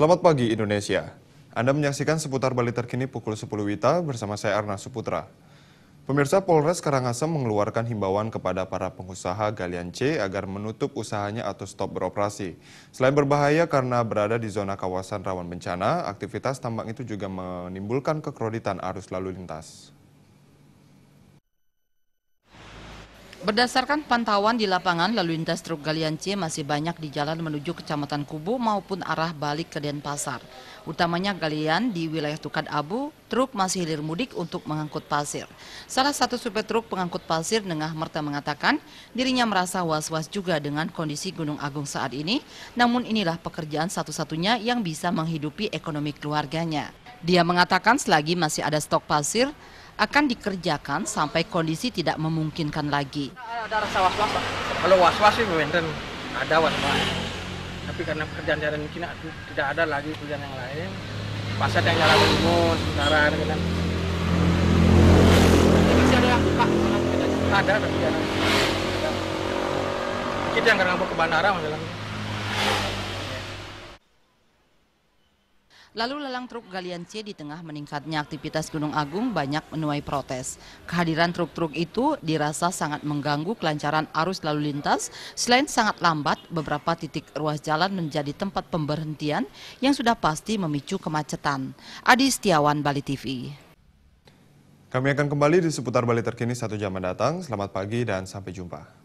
Selamat pagi Indonesia. Anda menyaksikan seputar Bali terkini pukul 10 Wita bersama saya Arna Suputra. Pemirsa Polres Karangasem mengeluarkan himbauan kepada para pengusaha galian C agar menutup usahanya atau stop beroperasi. Selain berbahaya karena berada di zona kawasan rawan bencana, aktivitas tambang itu juga menimbulkan kekroditan arus lalu lintas. Berdasarkan pantauan di lapangan, lalu lintas truk galian C masih banyak di jalan menuju Kecamatan Kubu maupun arah balik ke Denpasar. Utamanya galian di wilayah Tukad Abu, truk masih hilir mudik untuk mengangkut pasir. Salah satu supir truk pengangkut pasir Nengah Merta mengatakan dirinya merasa was-was juga dengan kondisi Gunung Agung saat ini, namun inilah pekerjaan satu-satunya yang bisa menghidupi ekonomi keluarganya. Dia mengatakan selagi masih ada stok pasir, akan dikerjakan sampai kondisi tidak memungkinkan lagi. Ada rasa was-was, Kalau was-was sih benten, ada was-was. Tapi karena pekerjaan jalan mungkin tidak ada lagi pekerjaan yang lain. Pasar yang nyala umum sementara gitu. Kan. Masih ada yang buka? Ada, tapi ada. Kita yang nggak ke bandara masalahnya. Lalu lelang truk galian C di tengah meningkatnya aktivitas Gunung Agung banyak menuai protes. Kehadiran truk-truk itu dirasa sangat mengganggu kelancaran arus lalu lintas. Selain sangat lambat, beberapa titik ruas jalan menjadi tempat pemberhentian yang sudah pasti memicu kemacetan. Adi Setiawan, Bali TV. Kami akan kembali di seputar Bali terkini satu jam mendatang. Selamat pagi dan sampai jumpa.